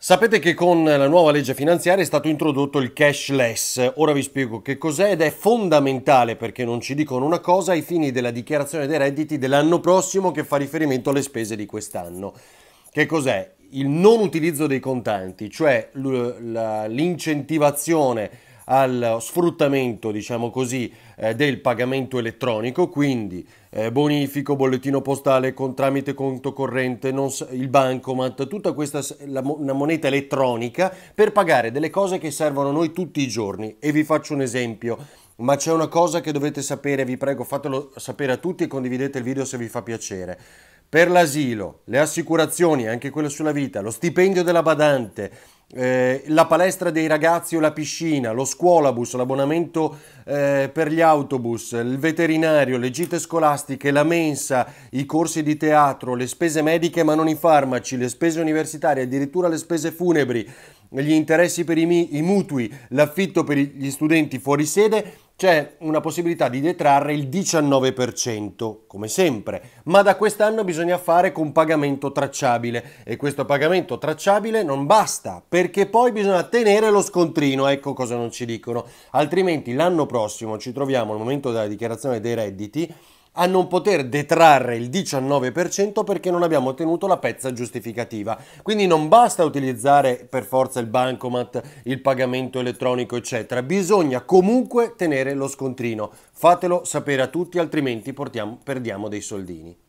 Sapete che con la nuova legge finanziaria è stato introdotto il cashless. Ora vi spiego che cos'è ed è fondamentale perché non ci dicono una cosa ai fini della dichiarazione dei redditi dell'anno prossimo che fa riferimento alle spese di quest'anno. Che cos'è? Il non utilizzo dei contanti, cioè l'incentivazione allo sfruttamento, diciamo così, eh, del pagamento elettronico, quindi eh, bonifico, bollettino postale con, tramite conto corrente, non, il bancomat, tutta questa la, una moneta elettronica per pagare delle cose che servono a noi tutti i giorni. E vi faccio un esempio. Ma c'è una cosa che dovete sapere, vi prego, fatelo sapere a tutti e condividete il video se vi fa piacere per l'asilo, le assicurazioni, anche quelle sulla vita, lo stipendio della badante, eh, la palestra dei ragazzi o la piscina, lo scuolabus, l'abbonamento eh, per gli autobus, il veterinario, le gite scolastiche, la mensa, i corsi di teatro, le spese mediche ma non i farmaci, le spese universitarie, addirittura le spese funebri, gli interessi per i, mi- i mutui, l'affitto per gli studenti fuori sede c'è una possibilità di detrarre il 19%, come sempre, ma da quest'anno bisogna fare con pagamento tracciabile e questo pagamento tracciabile non basta per perché poi bisogna tenere lo scontrino, ecco cosa non ci dicono, altrimenti l'anno prossimo ci troviamo al momento della dichiarazione dei redditi a non poter detrarre il 19% perché non abbiamo ottenuto la pezza giustificativa. Quindi non basta utilizzare per forza il bancomat, il pagamento elettronico, eccetera. Bisogna comunque tenere lo scontrino. Fatelo sapere a tutti, altrimenti portiamo, perdiamo dei soldini.